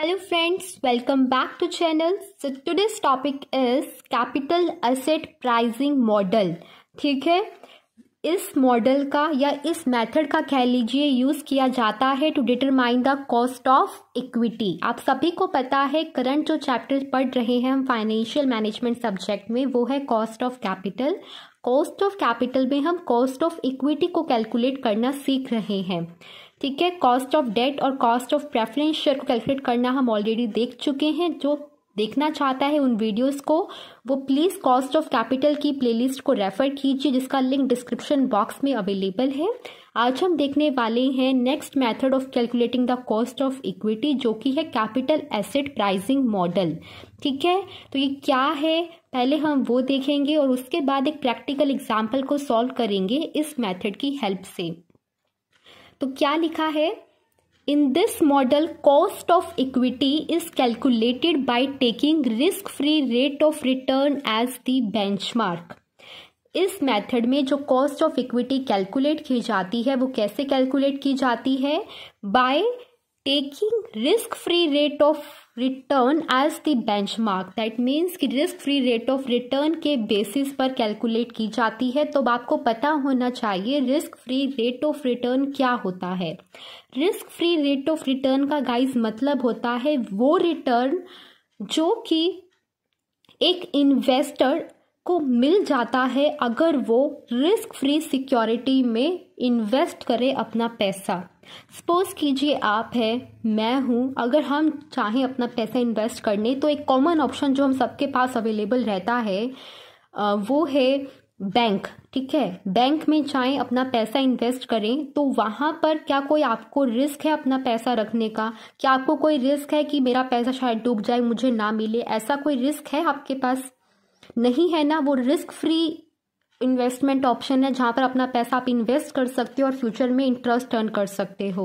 hello friends welcome back to channel so today's topic is capital asset pricing model ठीक है इस model का या इस मेथड का कह लीजिए यूज किया जाता है to determine the cost of equity आप सभी को पता है करंट जो चैप्टर पढ़ रहे हैं हम फाइनेंशियल मैनेजमेंट सब्जेक्ट में वो है cost of capital cost of capital में हम कॉस्ट ऑफ इक्विटी को कैलकुलेट करना सीख रहे हैं ठीक है कॉस्ट ऑफ डेट और कॉस्ट ऑफ प्रेफरेंस शेयर को कैलकुलेट करना हम ऑलरेडी देख चुके हैं जो देखना चाहता है उन वीडियोस को वो प्लीज़ कॉस्ट ऑफ कैपिटल की प्लेलिस्ट को रेफर कीजिए जिसका लिंक डिस्क्रिप्शन बॉक्स में अवेलेबल है आज हम देखने वाले हैं next method of calculating the cost of equity जो कि है कैपिटल एसेट प्राइसिंग मॉडल ठीक है तो ये क्या है पहले हम वो देखेंगे और उसके बाद एक प्रैक्टिकल एग्जाम्पल को सॉल्व करेंगे इस मेथड की हेल्प से तो क्या लिखा है in this model cost of equity is calculated by taking risk free rate of return as the benchmark इस मेथड में जो कॉस्ट ऑफ इक्विटी कैलकुलेट की जाती है वो कैसे कैलकुलेट की जाती है by taking risk free rate of return as the benchmark that means कि risk free rate of return के बेसिस पर कैलकुलेट की जाती है तो आपको पता होना चाहिए risk free rate of return क्या होता है risk free rate of return का गाइस मतलब होता है वो रिटर्न जो कि एक इन्वेस्टर को मिल जाता है अगर वो रिस्क फ्री सिक्योरिटी में इन्वेस्ट करें अपना पैसा सपोज कीजिए आप है मैं हूँ अगर हम चाहें अपना पैसा इन्वेस्ट करने तो एक कॉमन ऑप्शन जो हम सबके पास अवेलेबल रहता है वो है बैंक ठीक है बैंक में चाहे अपना पैसा इन्वेस्ट करें तो वहां पर क्या कोई आपको रिस्क है अपना पैसा रखने का क्या आपको कोई रिस्क है कि मेरा पैसा शायद डूब जाए मुझे ना मिले ऐसा कोई रिस्क है आपके पास नहीं है ना वो रिस्क फ्री इन्वेस्टमेंट ऑप्शन है जहां पर अपना पैसा आप इन्वेस्ट कर सकते हो और फ्यूचर में इंटरेस्ट अर्न कर सकते हो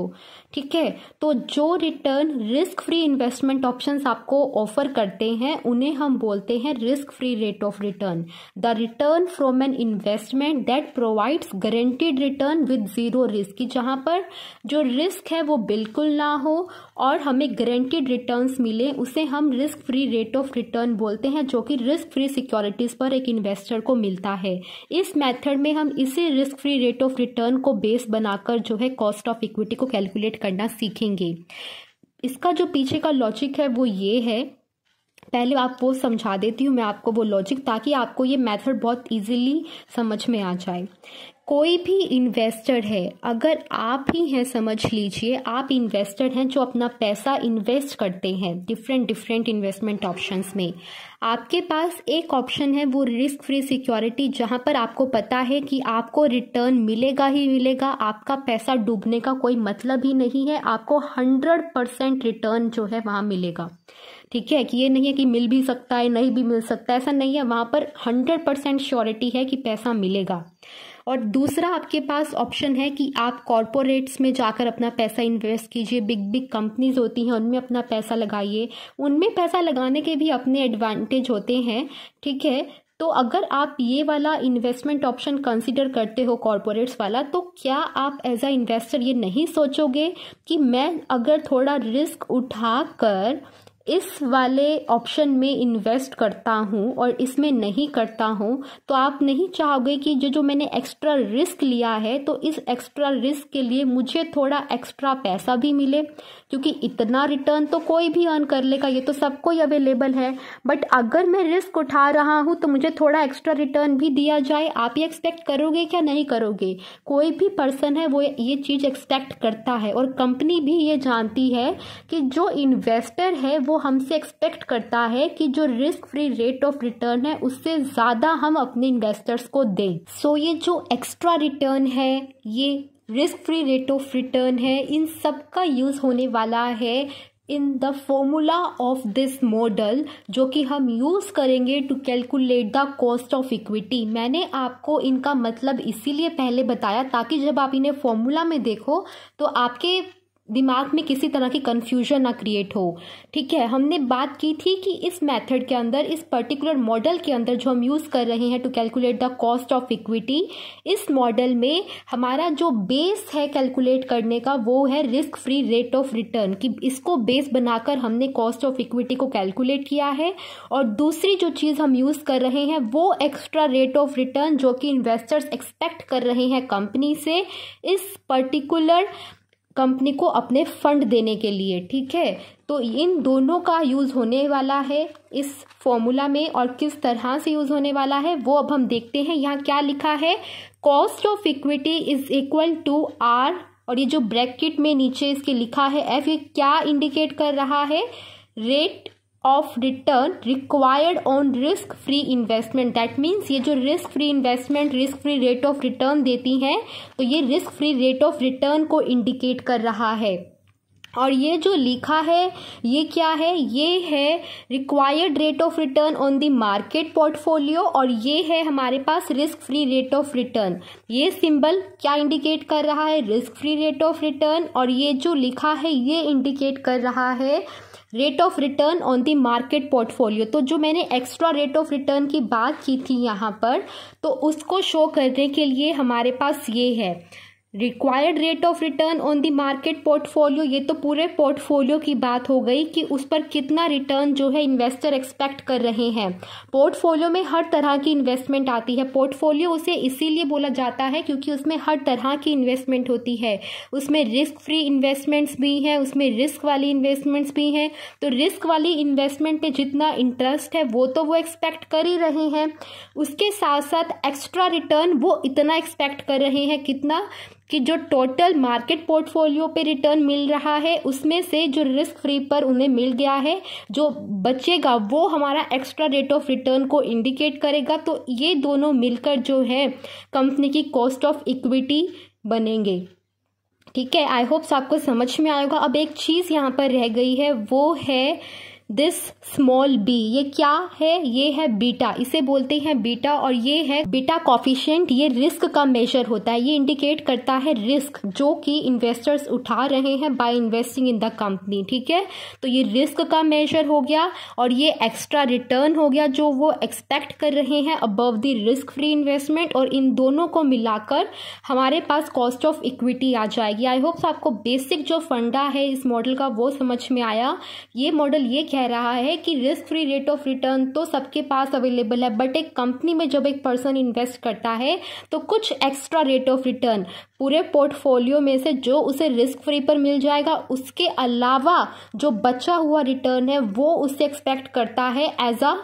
ठीक है तो जो return risk free investment options आपको ऑफर करते हैं उन्हें हम बोलते हैं risk free rate of return the return from an investment that provides guaranteed return with zero risk जहां पर जो रिस्क है वो बिल्कुल ना हो और हमें गारंटीड रिटर्न मिले उसे हम risk free rate of return बोलते हैं जो कि रिस्क फ्री सिक्योरिटीज़ पर एक इन्वेस्टर को मिलता है इस मेथड में हम इसी risk free rate of return को बेस बनाकर जो है कॉस्ट ऑफ इक्विटी को कैलकुलेट करना सीखेंगे इसका जो पीछे का लॉजिक है वो ये है पहले आप वो समझा देती हूँ मैं आपको वो लॉजिक ताकि आपको ये मेथड बहुत इजीली समझ में आ जाए कोई भी इन्वेस्टर है अगर आप ही हैं समझ लीजिए आप इन्वेस्टर हैं जो अपना पैसा इन्वेस्ट करते हैं डिफरेंट डिफरेंट इन्वेस्टमेंट ऑप्शंस में आपके पास एक ऑप्शन है वो रिस्क फ्री सिक्योरिटी जहां पर आपको पता है कि आपको रिटर्न मिलेगा ही मिलेगा आपका पैसा डूबने का कोई मतलब ही नहीं है आपको हंड्रेड परसेंट रिटर्न जो है वहाँ मिलेगा ठीक है कि ये नहीं है कि मिल भी सकता है नहीं भी मिल सकता ऐसा नहीं है वहां पर हंड्रेड परसेंट श्योरिटी है कि पैसा मिलेगा और दूसरा आपके पास ऑप्शन है कि आप कॉरपोरेट्स में जाकर अपना पैसा इन्वेस्ट कीजिए बिग बिग कंपनीज होती हैं उनमें अपना पैसा लगाइए उनमें पैसा लगाने के भी अपने एडवांटेज होते हैं ठीक है तो अगर आप ये वाला इन्वेस्टमेंट ऑप्शन कंसिडर करते हो कॉरपोरेट्स वाला तो क्या आप एज अ इन्वेस्टर ये नहीं सोचोगे कि मैं अगर थोड़ा रिस्क उठा कर इस वाले ऑप्शन में इन्वेस्ट करता हूँ और इसमें नहीं करता हूँ तो आप नहीं चाहोगे कि जो जो मैंने एक्स्ट्रा रिस्क लिया है तो इस एक्स्ट्रा रिस्क के लिए मुझे थोड़ा एक्स्ट्रा पैसा भी मिले क्योंकि इतना रिटर्न तो कोई भी अर्न कर लेगा ये तो सबको ही अवेलेबल है बट अगर मैं रिस्क उठा रहा हूँ तो मुझे थोड़ा एक्स्ट्रा रिटर्न भी दिया जाए आप ये एक्सपेक्ट करोगे क्या नहीं करोगे कोई भी पर्सन है वो ये चीज़ एक्सपेक्ट करता है और कंपनी भी ये जानती है कि जो इन्वेस्टर है वो हमसे एक्सपेक्ट करता है कि जो risk free rate of return है उससे ज़्यादा हम अपने इन्वेस्टर्स को दें सो so, ये जो एक्स्ट्रा रिटर्न है ये risk free rate of return है इन सब का यूज़ होने वाला है in the formula of this model जो कि हम यूज़ करेंगे to calculate the cost of equity मैंने आपको इनका मतलब इसीलिए पहले बताया ताकि जब आप इन्हें फॉर्मूला में देखो तो आपके दिमाग में किसी तरह की कन्फ्यूजन ना क्रिएट हो ठीक है हमने बात की थी कि इस मेथड के अंदर इस पर्टिकुलर मॉडल के अंदर जो हम यूज़ कर रहे हैं to calculate the cost of equity इस मॉडल में हमारा जो बेस है कैलकुलेट करने का वो है risk free rate of return कि इसको बेस बनाकर हमने कॉस्ट ऑफ इक्विटी को कैलकुलेट किया है और दूसरी जो चीज़ हम यूज़ कर रहे हैं वो एक्स्ट्रा रेट ऑफ रिटर्न जो कि इन्वेस्टर्स एक्सपेक्ट कर रहे हैं कंपनी से इस पर्टिकुलर कंपनी को अपने फंड देने के लिए ठीक है तो इन दोनों का यूज़ होने वाला है इस फॉर्मूला में और किस तरह से यूज़ होने वाला है वो अब हम देखते हैं यहाँ क्या लिखा है cost of equity is equal to R और ये जो ब्रैकेट में नीचे इसके लिखा है एफ ये क्या इंडिकेट कर रहा है rate of return required on risk free investment that means ये जो risk free investment risk free rate of return देती हैं तो ये risk free rate of return को इंडिकेट कर रहा है और ये जो लिखा है ये क्या है ये है required rate of return on the market portfolio और ये है हमारे पास risk free rate of return ये सिंबल क्या इंडिकेट कर रहा है risk free rate of return और ये जो लिखा है ये इंडिकेट कर रहा है rate of return on the market portfolio तो जो मैंने एक्स्ट्रा रेट ऑफ रिटर्न की बात की थी यहाँ पर तो उसको शो करने के लिए हमारे पास ये है required rate of return on the market portfolio ये तो पूरे पोर्टफोलियो की बात हो गई कि उस पर कितना रिटर्न जो है इन्वेस्टर एक्सपेक्ट कर रहे हैं पोर्टफोलियो में हर तरह की इन्वेस्टमेंट आती है पोर्टफोलियो उसे इसीलिए बोला जाता है क्योंकि उसमें हर तरह की इन्वेस्टमेंट होती है उसमें रिस्क फ्री इन्वेस्टमेंट्स भी हैं उसमें रिस्क वाली इन्वेस्टमेंट्स भी हैं तो रिस्क वाली इन्वेस्टमेंट पे जितना इंटरेस्ट है वो तो वो एक्सपेक्ट कर ही रहे हैं उसके साथ साथ एक्स्ट्रा रिटर्न वो इतना एक्सपेक्ट कर रहे हैं कितना कि जो टोटल मार्केट पोर्टफोलियो पे रिटर्न मिल रहा है उसमें से जो रिस्क फ्री पर उन्हें मिल गया है जो बचेगा वो हमारा एक्स्ट्रा रेट ऑफ रिटर्न को इंडिकेट करेगा तो ये दोनों मिलकर जो है कंपनी की कॉस्ट ऑफ इक्विटी बनेंगे ठीक है आई होप्स आपको समझ में आएगा अब एक चीज़ यहाँ पर रह गई है वो है दिस स्मॉल बी ये क्या है ये है बीटा इसे बोलते हैं बीटा और ये है बीटा कॉफिशियंट ये रिस्क का मेजर होता है ये इंडिकेट करता है रिस्क जो कि इन्वेस्टर्स उठा रहे हैं by investing in the company ठीक है तो ये रिस्क का मेजर हो गया और ये एक्स्ट्रा रिटर्न हो गया जो वो एक्सपेक्ट कर रहे हैं above the risk free investment और इन दोनों को मिलाकर हमारे पास कॉस्ट ऑफ इक्विटी आ जाएगी आई होप आपको बेसिक जो फंडा है इस मॉडल का वो समझ में आया ये मॉडल ये कह रहा है कि risk free rate of return तो सबके पास अवेलेबल है बट एक कंपनी में जब एक पर्सन इन्वेस्ट करता है तो कुछ एक्स्ट्रा रेट ऑफ रिटर्न पूरे पोर्टफोलियो में से जो उसे रिस्क फ्री पर मिल जाएगा उसके अलावा जो बचा हुआ रिटर्न है वो उससे एक्सपेक्ट करता है as a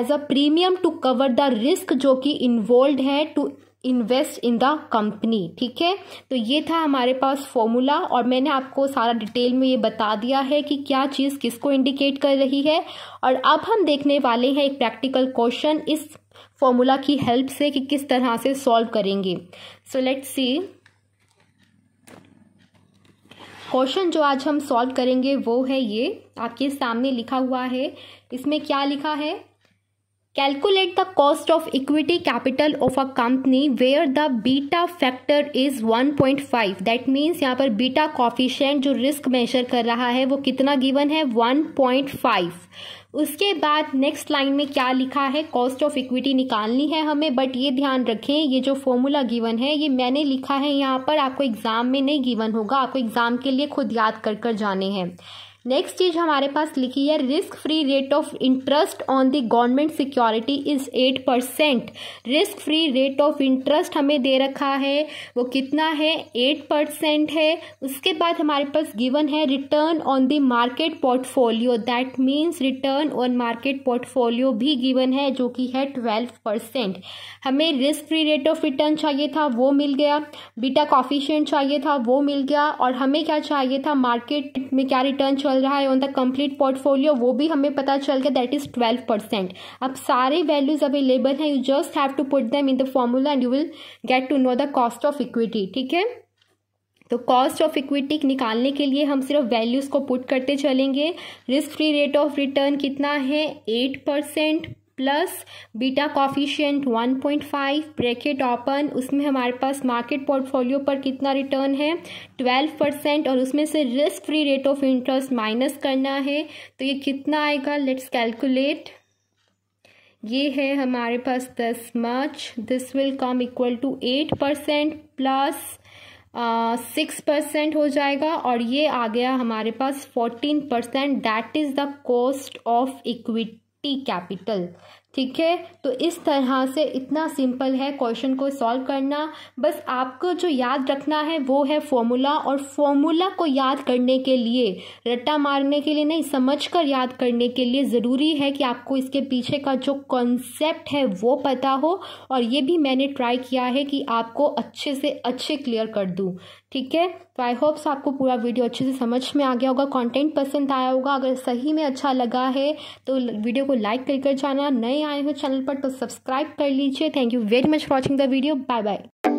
as a premium to cover the risk जो कि इन्वॉल्व है to invest in the company ठीक है तो ये था हमारे पास फॉर्मूला और मैंने आपको सारा डिटेल में ये बता दिया है कि क्या चीज़ किसको इंडिकेट कर रही है और अब हम देखने वाले हैं एक प्रैक्टिकल क्वेश्चन इस फॉर्मूला की हेल्प से कि किस तरह से सॉल्व करेंगे सो लेट्स सी क्वेश्चन जो आज हम सॉल्व करेंगे वो है ये आपके सामने लिखा हुआ है इसमें क्या लिखा है calculate the cost of equity capital of a company where the beta factor is 1.5 that means यहाँ पर बीटा कॉफिशेंट जो रिस्क मेजर कर रहा है वो कितना गिवन है 1.5 उसके बाद नेक्स्ट लाइन में क्या लिखा है कॉस्ट ऑफ इक्विटी निकालनी है हमें बट ये ध्यान रखें ये जो फॉर्मूला गिवन है ये मैंने लिखा है यहाँ पर आपको एग्जाम में नहीं गिवन होगा आपको एग्जाम के लिए खुद याद कर कर जाने हैं नेक्स्ट चीज हमारे पास लिखी है risk free rate of interest on the government security is eight percent risk free rate of interest हमें दे रखा है वो कितना है एट परसेंट है उसके बाद हमारे पास गिवन है return on the market portfolio that means return on market portfolio भी गिवन है जो कि है ट्वेल्व परसेंट हमें risk free rate of return चाहिए था वो मिल गया बीटा कॉफिशियंट चाहिए था वो मिल गया और हमें क्या चाहिए था मार्केट में क्या रिटर्न चाहिए चल रहा है ऑन द कंप्लीट पोर्टफोलियो वो भी हमें पता चल गया दैट इज ट्वेल्व परसेंट अब सारे वैल्यूज अवेलेबल हैं you just have to put them in the formula and you will get to know the cost of equity ठीक है तो कॉस्ट ऑफ इक्विटी निकालने के लिए हम सिर्फ वैल्यूज को पुट करते चलेंगे risk free rate of return कितना है eight percent plus beta coefficient 1.5 bracket open उसमें हमारे पास मार्केट पोर्टफोलियो पर कितना रिटर्न है 12 परसेंट और उसमें से risk free rate of interest minus करना है तो ये कितना आएगा लेट्स कैलकुलेट ये है हमारे पास this much this will come equal to eight percent plus six uh, percent हो जाएगा और ये आ गया हमारे पास fourteen percent that is the cost of equity टी कैपिटल ठीक है तो इस तरह से इतना सिंपल है क्वेश्चन को सॉल्व करना बस आपको जो याद रखना है वो है फॉर्मूला और फॉर्मूला को याद करने के लिए रट्टा मारने के लिए नहीं समझ कर याद करने के लिए ज़रूरी है कि आपको इसके पीछे का जो कॉन्सेप्ट है वो पता हो और ये भी मैंने ट्राई किया है कि आपको अच्छे से अच्छे क्लियर कर दूँ ठीक है तो आई होप्स आपको पूरा वीडियो अच्छे से समझ में आ गया होगा कॉन्टेंट पसंद आया होगा अगर सही में अच्छा लगा है तो वीडियो को लाइक कर कर जाना नए आए हो चैनल पर तो सब्सक्राइब कर लीजिए thank you very much for watching the video bye bye